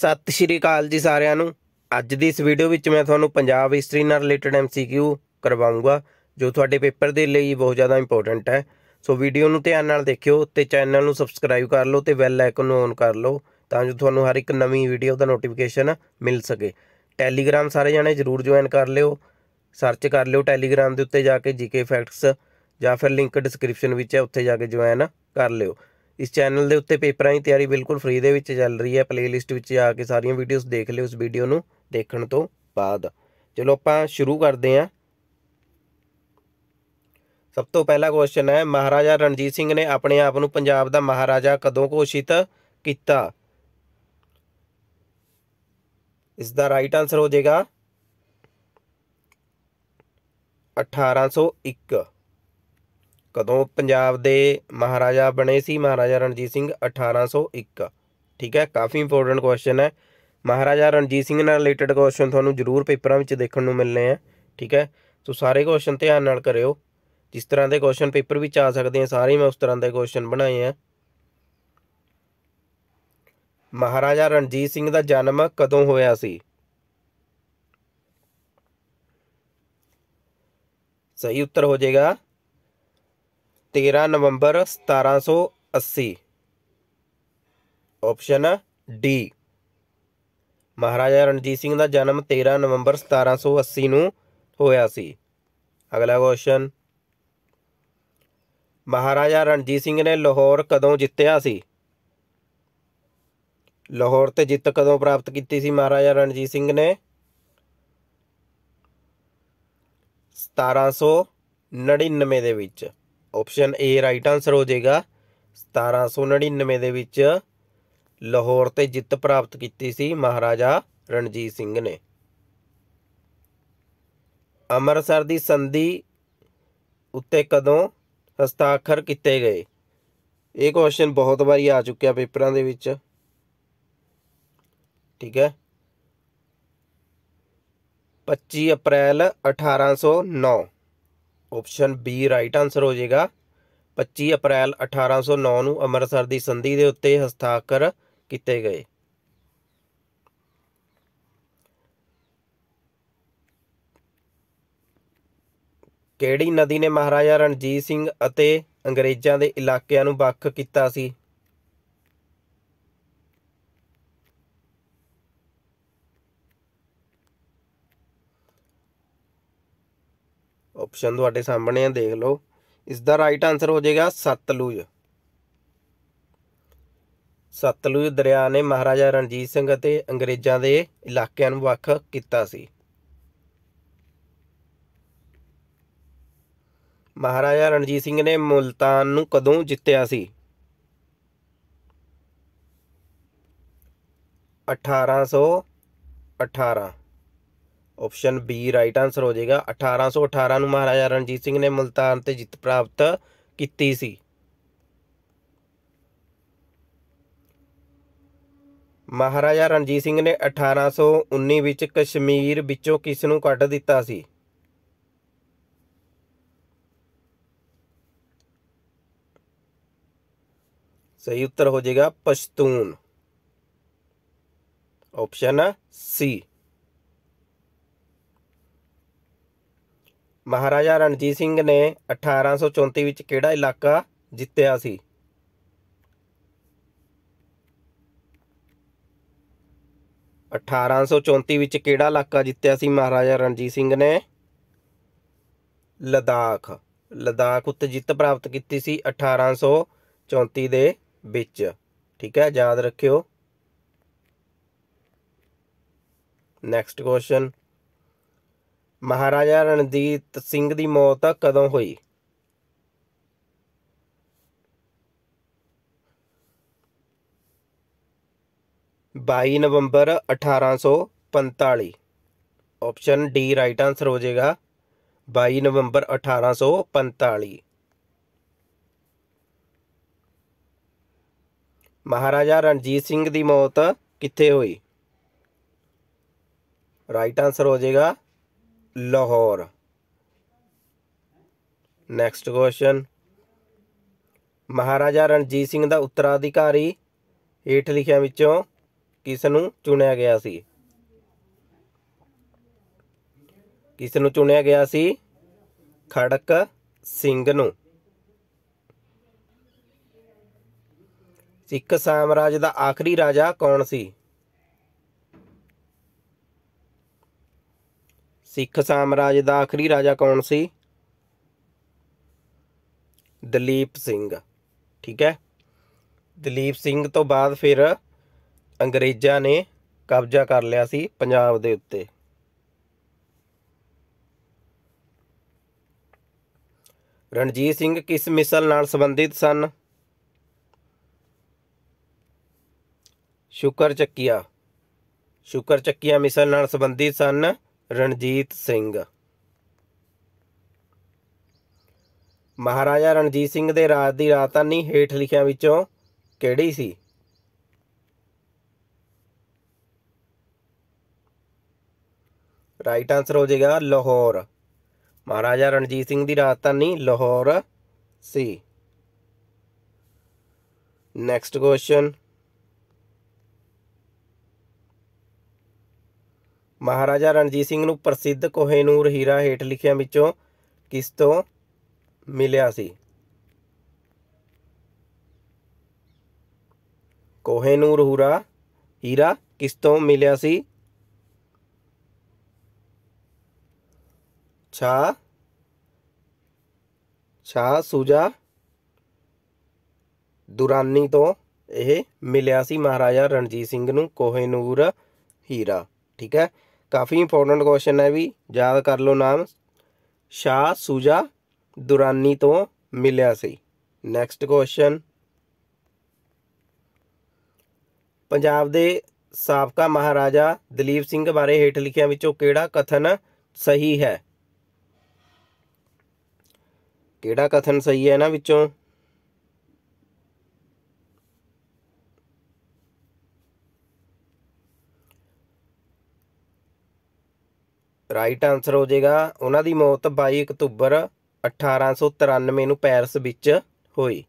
ਸਤਿ ਸ਼੍ਰੀ ਅਕਾਲ ਜੀ ਸਾਰਿਆਂ ਨੂੰ ਅੱਜ ਦੀ ਇਸ ਵੀਡੀਓ ਵਿੱਚ ਮੈਂ ਤੁਹਾਨੂੰ ਪੰਜਾਬ ਹਿਸਟਰੀ ਨਾਲ ਰਿਲੇਟਡ ਐਮਸੀਕਿਊ ਕਰਵਾਉਂਗਾ ਜੋ ਤੁਹਾਡੇ ਪੇਪਰ ਦੇ ਲਈ ਬਹੁਤ ਜ਼ਿਆਦਾ ਇੰਪੋਰਟੈਂਟ ਹੈ ਸੋ ਵੀਡੀਓ ਨੂੰ ਧਿਆਨ ਨਾਲ ਦੇਖਿਓ ਤੇ ਚੈਨਲ ਨੂੰ ਸਬਸਕ੍ਰਾਈਬ ਕਰ ਲਓ ਤੇ ਬੈਲ ਆਈਕਨ ਨੂੰ ਔਨ ਕਰ ਲਓ ਤਾਂ ਜੋ ਤੁਹਾਨੂੰ ਹਰ ਇੱਕ ਨਵੀਂ ਵੀਡੀਓ ਦਾ ਨੋਟੀਫਿਕੇਸ਼ਨ ਮਿਲ ਸਕੇ ਟੈਲੀਗ੍ਰਾਮ ਸਾਰੇ ਜਣੇ ਜ਼ਰੂਰ ਜੁਆਇਨ ਕਰ ਲਿਓ ਸਰਚ ਕਰ ਲਿਓ ਟੈਲੀਗ੍ਰਾਮ ਦੇ ਉੱਤੇ ਜਾ ਕੇ ਜੀਕੇ ਫੈਕਟਸ ਜਾਂ ਫਿਰ ਲਿੰਕ ਡਿਸਕ੍ਰਿਪਸ਼ਨ ਵਿੱਚ ਹੈ ਉੱਥੇ ਜਾ ਕੇ ਜੁਆਇਨ ਕਰ ਲਿਓ ਇਸ ਚੈਨਲ ਦੇ ਉੱਤੇ ਪੇਪਰਾਂ ਦੀ ਤਿਆਰੀ ਬਿਲਕੁਲ ਫ੍ਰੀ ਦੇ ਵਿੱਚ ਚੱਲ ਰਹੀ ਹੈ ਪਲੇਲਿਸਟ ਵਿੱਚ ਜਾ ਕੇ ਸਾਰੀਆਂ ਵੀਡੀਓਜ਼ ਦੇਖ ਲਿਓ ਉਸ ਵੀਡੀਓ ਨੂੰ ਦੇਖਣ ਤੋਂ ਬਾਅਦ ਚਲੋ ਆਪਾਂ ਸ਼ੁਰੂ ਕਰਦੇ ਹਾਂ ਸਭ ਤੋਂ ਪਹਿਲਾ ਕੁਐਸਚਨ ਹੈ ਮਹਾਰਾਜਾ ਰਣਜੀਤ ਸਿੰਘ ਨੇ ਆਪਣੇ ਆਪ ਨੂੰ ਪੰਜਾਬ ਦਾ ਮਹਾਰਾਜਾ ਕਦੋਂ ਘੋਸ਼ਿਤ ਕੀਤਾ ਇਸ ਦਾ ਰਾਈਟ ਆਨਸਰ ਹੋ ਜਾਏਗਾ 1801 ਕਦੋਂ ਪੰਜਾਬ ਦੇ ਮਹਾਰਾਜਾ ਬਣੇ ਸੀ ਮਹਾਰਾਜਾ ਰਣਜੀਤ ਸਿੰਘ 1801 ਠੀਕ ਹੈ ਕਾਫੀ ਇੰਪੋਰਟੈਂਟ ਕੁਐਸਚਨ ਹੈ ਮਹਾਰਾਜਾ ਰਣਜੀਤ ਸਿੰਘ ਨਾਲ ਰਿਲੇਟਡ ਕੁਐਸਚਨ ਤੁਹਾਨੂੰ ਜ਼ਰੂਰ ਪੇਪਰਾਂ ਵਿੱਚ ਦੇਖਣ ਨੂੰ ਮਿਲਨੇ ਆ ਠੀਕ ਹੈ ਸੋ ਸਾਰੇ ਕੁਐਸਚਨ ਧਿਆਨ ਨਾਲ ਕਰਿਓ ਜਿਸ ਤਰ੍ਹਾਂ ਦੇ ਕੁਐਸਚਨ ਪੇਪਰ ਵਿੱਚ ਆ ਸਕਦੇ ਆ ਸਾਰੇ ਮੈਂ ਉਸ ਤਰ੍ਹਾਂ ਦੇ ਕੁਐਸਚਨ ਬਣਾਏ ਆ ਮਹਾਰਾਜਾ ਰਣਜੀਤ ਸਿੰਘ ਦਾ ਜਨਮ ਕਦੋਂ ਹੋਇਆ ਸੀ ਸਹੀ ਉੱਤਰ ਹੋ ਜਾਏਗਾ 13 ਨਵੰਬਰ 1780 ਆਪਸ਼ਨ ਡੀ ਮਹਾਰਾਜਾ ਰਣਜੀਤ ਸਿੰਘ ਦਾ ਜਨਮ 13 ਨਵੰਬਰ 1780 ਨੂੰ ਹੋਇਆ ਸੀ ਅਗਲਾ ਕੁਐਸਚਨ ਮਹਾਰਾਜਾ ਰਣਜੀਤ ਸਿੰਘ ਨੇ ਲਾਹੌਰ ਕਦੋਂ ਜਿੱਤਿਆ ਸੀ ਲਾਹੌਰ ਤੇ ਜਿੱਤ ਕਦੋਂ ਪ੍ਰਾਪਤ ਕੀਤੀ ਸੀ ਮਹਾਰਾਜਾ ਰਣਜੀਤ ਸਿੰਘ ਨੇ 1799 ਦੇ ਵਿੱਚ ਆਪਸ਼ਨ ਏ ਰਾਈਟ ਆਨਸਰ ਹੋ ਜਾਏਗਾ 1799 ਦੇ ਵਿੱਚ ਲਾਹੌਰ ਤੇ ਜਿੱਤ ਪ੍ਰਾਪਤ ਕੀਤੀ ਸੀ ਮਹਾਰਾਜਾ ਰਣਜੀਤ ਸਿੰਘ ਨੇ ਅੰਮ੍ਰਿਤਸਰ ਦੀ ਸੰਧੀ ਉੱਤੇ ਕਦੋਂ ਹਸਤਾਖਰ ਕੀਤੇ ਗਏ ਇਹ ਕੁਐਸਚਨ ਬਹੁਤ ਵਾਰੀ ਆ ਚੁੱਕਿਆ ਪੇਪਰਾਂ ਦੇ ਵਿੱਚ ਠੀਕ ਹੈ 25 ਅਪ੍ਰੈਲ 1809 ਆਪਸ਼ਨ ਬੀ ਰਾਈਟ ਆਨਸਰ ਹੋ ਜਾਏਗਾ 25 ਅਪ੍ਰੈਲ 1809 ਨੂੰ ਅੰਮ੍ਰਿਤਸਰ ਦੀ ਸੰਧੀ ਦੇ ਉੱਤੇ ਹਸਤਾਖਰ ਕੀਤੇ ਗਏ ਕਿਹੜੀ ਨਦੀ ਨੇ ਮਹਾਰਾਜਾ ਰਣਜੀਤ ਸਿੰਘ ਅਤੇ ਅੰਗਰੇਜ਼ਾਂ ਦੇ ਇਲਾਕਿਆਂ ਨੂੰ ਵੱਖ ਕੀਤਾ ਸੀ ਆਪਸ਼ਨ ਤੁਹਾਡੇ ਸਾਹਮਣੇ ਆ ਦੇਖ ਲਓ ਇਸ ਦਾ ਰਾਈਟ ਆਨਸਰ ਹੋ ਜਾਏਗਾ ਸਤਲੁਜ ਸਤਲੁਜ ਦਰਿਆ ਨੇ ਮਹਾਰਾਜਾ ਰਣਜੀਤ ਸਿੰਘ ਅਤੇ ਅੰਗਰੇਜ਼ਾਂ ਦੇ ਇਲਾਕਿਆਂ ਨੂੰ ਵੱਖ ਕੀਤਾ ਸੀ ਮਹਾਰਾਜਾ ਰਣਜੀਤ ਸਿੰਘ ਨੇ ਮੁਲਤਾਨ ਨੂੰ ਕਦੋਂ ਜਿੱਤਿਆ ਸੀ 1818 ਆਪਸ਼ਨ ਬੀ ਰਾਈਟ ਆਨਸਰ ਹੋ ਜਾਏਗਾ 1818 ਨੂੰ ਮਹਾਰਾਜਾ ਰਣਜੀਤ ਸਿੰਘ ਨੇ ਮਲਤਾਨ ਤੇ ਜਿੱਤ ਪ੍ਰਾਪਤ ਕੀਤੀ ਸੀ ਮਹਾਰਾਜਾ ਰਣਜੀਤ ਸਿੰਘ ਨੇ 1819 ਵਿੱਚ ਕਸ਼ਮੀਰ ਵਿੱਚੋਂ ਕਿਸ ਨੂੰ ਕੱਢ ਦਿੱਤਾ ਸੀ ਸਹੀ ਉੱਤਰ ਹੋ ਜਾਏਗਾ ਪਸ਼ਤੂਨ ਆਪਸ਼ਨ ਸੀ ਮਹਾਰਾਜਾ ਰਣਜੀਤ ਸਿੰਘ ਨੇ 1834 ਵਿੱਚ ਕਿਹੜਾ ਇਲਾਕਾ ਜਿੱਤਿਆ ਸੀ 1834 ਵਿੱਚ ਕਿਹੜਾ ਇਲਾਕਾ ਜਿੱਤਿਆ ਸੀ ਮਹਾਰਾਜਾ ਰਣਜੀਤ ਸਿੰਘ ਨੇ ਲਦਾਖ ਲਦਾਖ ਉੱਤੇ ਜਿੱਤ ਪ੍ਰਾਪਤ ਕੀਤੀ ਸੀ 1834 ਦੇ ਵਿੱਚ ਠੀਕ ਹੈ ਯਾਦ ਰੱਖਿਓ ਨੈਕਸਟ ਕੁਐਸਚਨ ਮਹਾਰਾਜਾ ਰਣਜੀਤ ਸਿੰਘ ਦੀ ਮੌਤ ਕਦੋਂ ਹੋਈ ਬਾਈ ਨਵੰਬਰ 1845 ਆਪਸ਼ਨ ਡੀ ਰਾਈਟ ਆਨਸਰ ਹੋ ਜਾਏਗਾ 22 ਨਵੰਬਰ 1845 ਮਹਾਰਾਜਾ ਰਣਜੀਤ ਸਿੰਘ ਦੀ ਮੌਤ ਕਿੱਥੇ ਹੋਈ ਰਾਈਟ ਆਨਸਰ ਹੋ ਜਾਏਗਾ ਲਾਹੌਰ ਨੈਕਸਟ ਕੁਐਸਚਨ ਮਹਾਰਾਜਾ ਰਣਜੀਤ ਸਿੰਘ ਦਾ ਉੱਤਰਾਧਿਕਾਰੀ ਹੇਠ ਲਿਖਿਆਂ ਵਿੱਚੋਂ ਕਿਸ ਨੂੰ ਚੁਣਿਆ ਗਿਆ ਸੀ ਕਿਸ ਨੂੰ ਚੁਣਿਆ ਗਿਆ ਸੀ ਖੜਕ ਸਿੰਘ ਨੂੰ ਸਿੱਖ ਸਾਮਰਾਜ ਦਾ ਆਖਰੀ ਰਾਜਾ ਕੌਣ ਸੀ ਸਿੱਖ ਸਾਮਰਾਜ ਦਾ ਆਖਰੀ ਰਾਜਾ ਕੌਣ ਸੀ ਦਲੀਪ ਸਿੰਘ ਠੀਕ ਹੈ ਦਲੀਪ ਸਿੰਘ ਤੋਂ ਬਾਅਦ ਫਿਰ ਅੰਗਰੇਜ਼ਾਂ ਨੇ ਕਬਜ਼ਾ ਕਰ ਲਿਆ ਸੀ ਪੰਜਾਬ ਦੇ ਉੱਤੇ ਰਣਜੀਤ ਸਿੰਘ ਕਿਸ ਮਿਸਲ ਨਾਲ ਸੰਬੰਧਿਤ ਸਨ ਸ਼ੁਕਰ ਚੱਕੀਆ ਸ਼ੁਕਰ ਚੱਕੀਆ ਮਿਸਲ ਨਾਲ ਸੰਬੰਧਿਤ ਸਨ ਰਣਜੀਤ ਸਿੰਘ ਮਹਾਰਾਜਾ ਰਣਜੀਤ ਸਿੰਘ ਦੇ ਰਾਜ ਦੀ ਰਾਜਧਾਨੀ ਹੇਠ ਲਿਖਿਆਂ ਵਿੱਚੋਂ ਕਿਹੜੀ ਸੀ ਰਾਈਟ ਆਨਸਰ ਹੋ ਜਾਏਗਾ ਲਾਹੌਰ ਮਹਾਰਾਜਾ ਰਣਜੀਤ ਸਿੰਘ ਦੀ ਰਾਜਧਾਨੀ ਲਾਹੌਰ ਸੀ ਨੈਕਸਟ ਕੁਐਸਚਨ ਮਹਾਰਾਜਾ ਰਣਜੀਤ ਸਿੰਘ ਨੂੰ ਪ੍ਰਸਿੱਧ ਕੋਹੇਨੂਰ ਹੀਰਾ ਹੇਠ ਲਿਖਿਆਂ ਵਿੱਚੋਂ ਕਿਸ ਤੋਂ ਮਿਲਿਆ ਸੀ ਕੋਹੇਨੂਰ ਹੂਰਾ ਹੀਰਾ ਕਿਸ ਤੋਂ ਮਿਲਿਆ ਸੀ ਛਾ ਛਾ ਸੂਜਾ ਦੁਰਾਨੀ ਤੋਂ ਇਹ ਮਿਲਿਆ ਸੀ ਮਹਾਰਾਜਾ ਰਣਜੀਤ ਸਿੰਘ ਨੂੰ ਕੋਹੇਨੂਰ ਹੀਰਾ ਠੀਕ ਹੈ ਕਾਫੀ ਇੰਪੋਰਟੈਂਟ ਕੁਐਸਚਨ ਹੈ ਵੀ ਯਾਦ ਕਰ ਲਓ ਨਾਮ ਸ਼ਾ ਸੁਜਾ ਦੁਰਾਨੀ ਤੋਂ ਮਿਲਿਆ ਸੀ ਨੈਕਸਟ ਕੁਐਸਚਨ ਪੰਜਾਬ ਦੇ ਸਾਬਕਾ ਮਹਾਰਾਜਾ ਦਲੀਪ ਸਿੰਘ ਬਾਰੇ ਹੇਠ ਲਿਖਿਆਂ ਵਿੱਚੋਂ ਕਿਹੜਾ ਕਥਨ ਸਹੀ ਹੈ ਕਿਹੜਾ ਕਥਨ ਸਹੀ ਹੈ ਇਹਨਾਂ ਵਿੱਚੋਂ ਰਾਈਟ ਆਨਸਰ ਹੋ ਜਾਏਗਾ ਉਹਨਾਂ ਦੀ ਮੌਤ 22 ਅਕਤੂਬਰ 1893 ਨੂੰ ਪੈਰਿਸ ਵਿੱਚ ਹੋਈ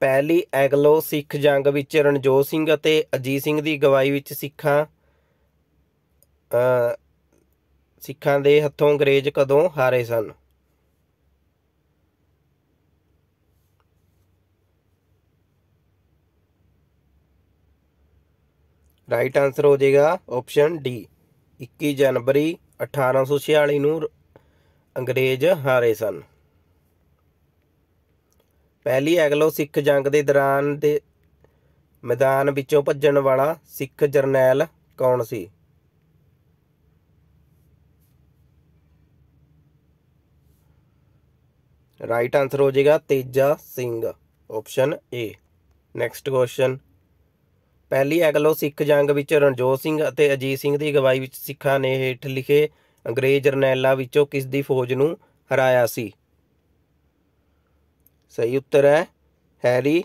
ਪਹਿਲੀ ਐਗਲੋ ਸਿੱਖ ਜੰਗ ਵਿੱਚ ਰਣਜੋਤ ਸਿੰਘ ਅਤੇ ਅਜੀਤ ਸਿੰਘ ਦੀ ਗਵਾਈ ਵਿੱਚ ਸਿੱਖਾਂ ਸਿੱਖਾਂ ਦੇ ਹੱਥੋਂ ਅੰਗਰੇਜ਼ ਕਦੋਂ ਹਾਰੇ ਸਨ ਰਾਈਟ ਆਨਸਰ ਹੋ ਜਾਏਗਾ ਆਪਸ਼ਨ ਡੀ 21 ਜਨਵਰੀ 1846 ਨੂੰ ਅੰਗਰੇਜ਼ ਹਾਰੇ ਸਨ ਪਹਿਲੀ ਐਗਲੋ ਸਿੱਖ ਜੰਗ ਦੇ ਦੌਰਾਨ ਦੇ ਮੈਦਾਨ ਵਿੱਚੋਂ ਭੱਜਣ ਵਾਲਾ ਸਿੱਖ ਜਰਨੈਲ ਕੌਣ ਸੀ ਰਾਈਟ ਆਨਸਰ ਹੋ ਜਾਏਗਾ Teja Singh option A next question ਪਹਿਲੀ ਐਗਲੋ ਸਿੱਖ ਜੰਗ ਵਿੱਚ ਰਣਜੋਤ ਸਿੰਘ ਅਤੇ ਅਜੀਤ ਸਿੰਘ ਦੀ ਅਗਵਾਈ ਵਿੱਚ ਸਿੱਖਾਂ ਨੇ ਹੇਠ ਲਿਖੇ ਅੰਗਰੇਜ਼ ਜਰਨੈਲਾਂ ਵਿੱਚੋਂ ਕਿਸ ਦੀ ਫੌਜ ਨੂੰ ਹਰਾਇਆ ਸੀ ਸਹੀ ਉੱਤਰ ਹੈ Harry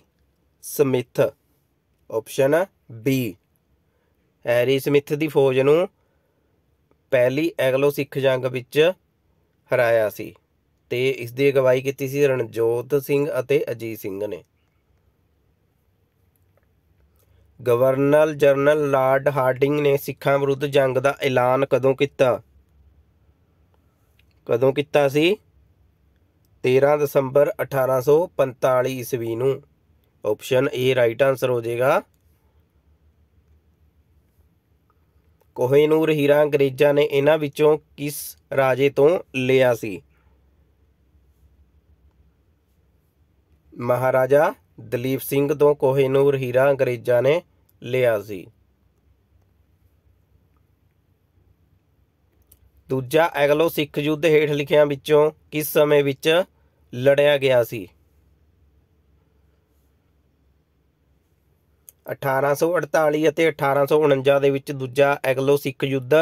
Smith option B Harry Smith ਦੀ ਫੌਜ ਨੂੰ ਪਹਿਲੀ ਐਗਲੋ ਸਿੱਖ ਜੰਗ ਵਿੱਚ ਹਰਾਇਆ ਸੀ ਤੇ ਇਸ ਦੀ ਅਗਵਾਈ ਕੀਤੀ ਸੀ ਰਣਜੋਤ ਸਿੰਘ ਅਤੇ ਅਜੀਤ ਸਿੰਘ ਨੇ ਗਵਰਨਰ ਜਨਰਲ ਲਾਰਡ ਹਾਰਡਿੰਗ ਨੇ ਸਿੱਖਾਂ ਵਿਰੁੱਧ ਜੰਗ ਦਾ ਐਲਾਨ ਕਦੋਂ ਕੀਤਾ ਕਦੋਂ ਕੀਤਾ ਸੀ 13 ਦਸੰਬਰ 1845 ਈਸਵੀ ਨੂੰ ਆਪਸ਼ਨ ਏ ਰਾਈਟ ਆਨਸਰ ਹੋ ਜਾਏਗਾ ਕੋਹੇਨੂਰ ਹੀਰਾ ਅੰਗਰੇਜ਼ਾਂ ਨੇ ਇਹਨਾਂ ਵਿੱਚੋਂ ਕਿਸ ਰਾਜੇ ਤੋਂ ਲਿਆ ਸੀ ਮਹਾਰਾਜਾ ਦਲੀਪ ਸਿੰਘ ਤੋਂ ਕੋਹੇਨੂਰ ਹੀਰਾ ਅੰਗਰੇਜ਼ਾਂ ਨੇ ਲਿਆ ਸੀ ਦੂਜਾ ਐਗਲੋ ਸਿੱਖ ਯੁੱਧ ਹੇਠ ਲਿਖਿਆਂ ਵਿੱਚੋਂ ਕਿਸ ਸਮੇਂ ਵਿੱਚ ਲੜਿਆ ਗਿਆ ਸੀ 1848 ਅਤੇ 1849 ਦੇ ਵਿੱਚ ਦੂਜਾ ਐਗਲੋ ਸਿੱਖ ਯੁੱਧ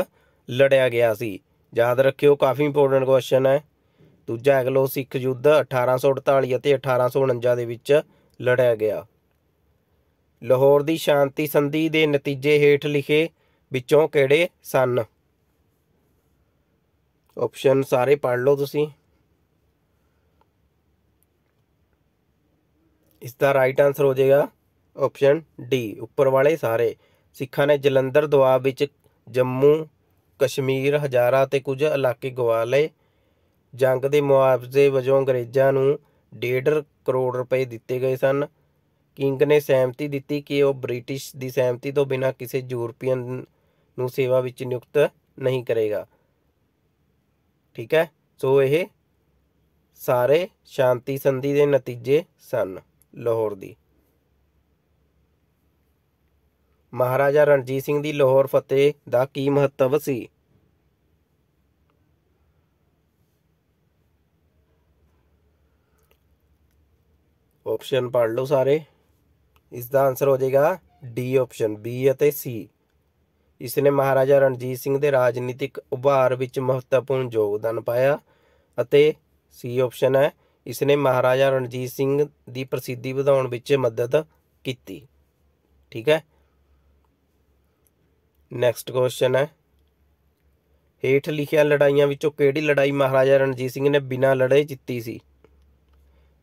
ਲੜਿਆ ਗਿਆ ਸੀ ਯਾਦ ਰੱਖਿਓ ਕਾਫੀ ਇੰਪੋਰਟੈਂਟ ਕੁਐਸਚਨ ਹੈ ਦੂਜਾ ਐਗਲੋ ਸਿੱਖ ਯੁੱਧ 1848 ਅਤੇ 1849 ਦੇ ਵਿੱਚ ਲੜਿਆ ਗਿਆ ਲਾਹੌਰ ਦੀ ਸ਼ਾਂਤੀ ਸੰਧੀ ਦੇ ਨਤੀਜੇ ਹੇਠ ਲਿਖੇ ਵਿੱਚੋਂ ਕਿਹੜੇ ਸਨ ਆਪਸ਼ਨ ਸਾਰੇ ਪੜ੍ਹ ਲਓ ਤੁਸੀਂ ਇਸ ਦਾ ਰਾਈਟ ਆਨਸਰ ਹੋ ਜਾਏਗਾ ਆਪਸ਼ਨ ਡੀ ਉੱਪਰ ਵਾਲੇ ਸਾਰੇ ਸਿੱਖਾਂ ਨੇ ਜਲੰਧਰ ਦੁਆਬ ਵਿੱਚ ਜੰਮੂ ਕਸ਼ਮੀਰ ਹਜ਼ਾਰਾ ਤੇ ਕੁਝ ਇਲਾਕੇ ਗਵਾ ਲਏ ਜੰਗ ਦੇ ਮੁਆਵਜ਼ੇ ਵਜੋਂ ਅੰਗਰੇਜ਼ਾਂ ਨੂੰ ਡੇਢ ਕਰੋੜ ਰੁਪਏ ਦਿੱਤੇ ਗਏ ਸਨ ਕਿੰਗ ਨੇ ਸਹਿਮਤੀ ਦਿੱਤੀ ਕਿ ਉਹ ਬ੍ਰਿਟਿਸ਼ ਦੀ ਸਹਿਮਤੀ ਤੋਂ ਬਿਨਾਂ ਕਿਸੇ ਯੂਰਪੀਅਨ ਨੂੰ ਸੇਵਾ ਵਿੱਚ ਨਿਯੁਕਤ ਨਹੀਂ ਕਰੇਗਾ ਠੀਕ ਹੈ ਸੋ ਇਹ ਸਾਰੇ ਸ਼ਾਂਤੀ ਸੰਧੀ ਦੇ ਨਤੀਜੇ ਸਨ ਲਾਹੌਰ ਦੀ ਮਹਾਰਾਜਾ ਰਣਜੀਤ ਸਿੰਘ ਦੀ ਲਾਹੌਰ ਫਤਿਹ ਦਾ ਕੀ ਮਹੱਤਵ ਸੀ ਆਪਸ਼ਨ ਪੜ ਲਓ ਸਾਰੇ ਇਸ ਦਾ ਆਨਸਰ ਹੋ ਜਾਏਗਾ ਡੀ ਆਪਸ਼ਨ ਬੀ ਅਤੇ ਸੀ ਇਸ ਨੇ ਮਹਾਰਾਜਾ ਰਣਜੀਤ ਸਿੰਘ ਦੇ ਰਾਜਨੀਤਿਕ ਉਭਾਰ ਵਿੱਚ ਮਹੱਤਵਪੂਰਨ ਯੋਗਦਾਨ ਪਾਇਆ ਅਤੇ ਸੀ ਆਪਸ਼ਨ ਹੈ ਇਸ ਨੇ ਮਹਾਰਾਜਾ ਰਣਜੀਤ ਸਿੰਘ ਦੀ ਪ੍ਰਸਿੱਧੀ ਵਧਾਉਣ ਵਿੱਚ ਮਦਦ ਕੀਤੀ ਠੀਕ ਹੈ ਨੈਕਸਟ ਕੁਐਸਚਨ ਹੈ ਹੇਠ ਲਿਖਿਆ ਲੜਾਈਆਂ ਵਿੱਚੋਂ ਕਿਹੜੀ ਲੜਾਈ ਮਹਾਰਾਜਾ ਰਣਜੀਤ ਸਿੰਘ ਨੇ ਬਿਨਾਂ ਲੜੇ ਜਿੱਤੀ ਸੀ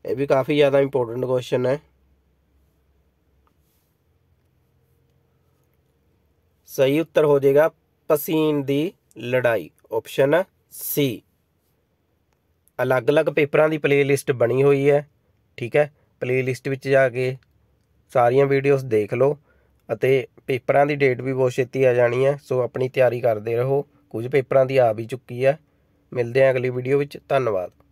ਇਹ ਵੀ ਕਾਫੀ ਜ਼ਿਆਦਾ ਇੰਪੋਰਟੈਂਟ ਕੁਐਸਚਨ ਹੈ ਸਹੀ ਉੱਤਰ ਹੋ ਜਾਏਗਾ ਪਸੀਨ ਦੀ ਲੜਾਈ ਆਪਸ਼ਨ ਸੀ ਅਲੱਗ-ਅਲੱਗ ਪੇਪਰਾਂ ਦੀ ਪਲੇਲਿਸਟ ਬਣੀ ਹੋਈ ਹੈ ਠੀਕ ਹੈ ਪਲੇਲਿਸਟ ਵਿੱਚ ਜਾ ਕੇ ਸਾਰੀਆਂ ਵੀਡੀਓਜ਼ ਦੇਖ ਲਓ ਅਤੇ ਪੇਪਰਾਂ ਦੀ ਡੇਟ ਵੀ ਬਹੁਤ ਛੇਤੀ ਆ ਜਾਣੀ ਹੈ ਸੋ ਆਪਣੀ ਤਿਆਰੀ ਕਰਦੇ ਰਹੋ ਕੁਝ ਪੇਪਰਾਂ ਦੀ ਆ ਵੀ ਚੁੱਕੀ ਹੈ ਮਿਲਦੇ ਹਾਂ ਅਗਲੀ ਵੀਡੀਓ ਵਿੱਚ ਧੰਨਵਾਦ